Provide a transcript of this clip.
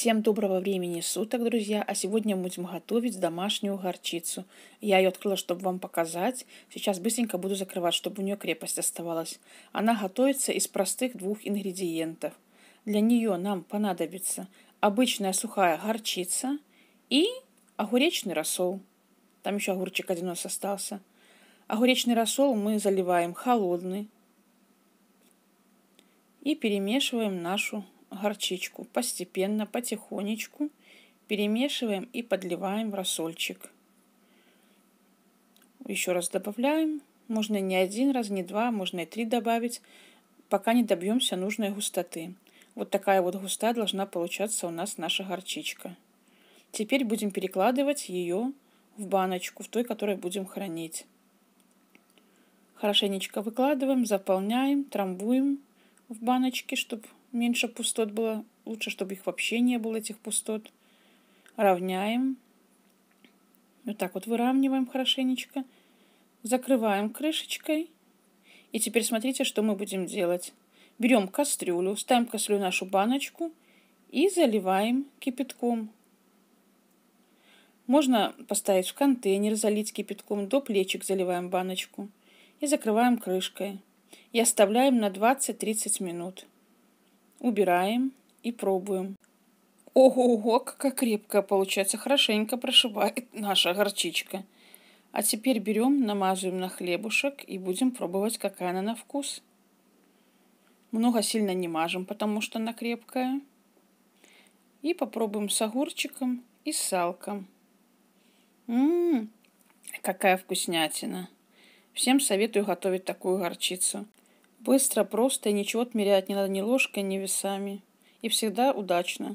Всем доброго времени суток, друзья! А сегодня мы будем готовить домашнюю горчицу. Я ее открыла, чтобы вам показать. Сейчас быстренько буду закрывать, чтобы у нее крепость оставалась. Она готовится из простых двух ингредиентов. Для нее нам понадобится обычная сухая горчица и огуречный рассол. Там еще огурчик один у нас остался. Огуречный рассол мы заливаем холодный и перемешиваем нашу горчичку. Постепенно, потихонечку перемешиваем и подливаем в рассольчик. Еще раз добавляем. Можно не один раз, не два, можно и три добавить, пока не добьемся нужной густоты. Вот такая вот густая должна получаться у нас наша горчичка. Теперь будем перекладывать ее в баночку, в той, которой будем хранить. Хорошенечко выкладываем, заполняем, трамбуем в баночке, чтобы меньше пустот было. Лучше, чтобы их вообще не было, этих пустот. Равняем. Вот так вот выравниваем хорошенечко. Закрываем крышечкой. И теперь смотрите, что мы будем делать. Берем кастрюлю, ставим в кастрюлю нашу баночку и заливаем кипятком. Можно поставить в контейнер, залить кипятком, до плечек заливаем баночку и закрываем крышкой. И оставляем на 20-30 минут убираем и пробуем. Ого, какая крепкая получается, хорошенько прошивает наша горчичка. А теперь берем, намазываем на хлебушек и будем пробовать, какая она на вкус. Много сильно не мажем, потому что она крепкая. И попробуем с огурчиком и с салком. Ммм, какая вкуснятина. Всем советую готовить такую горчицу. Быстро, просто и ничего отмерять не надо ни ложкой, ни весами. И всегда удачно.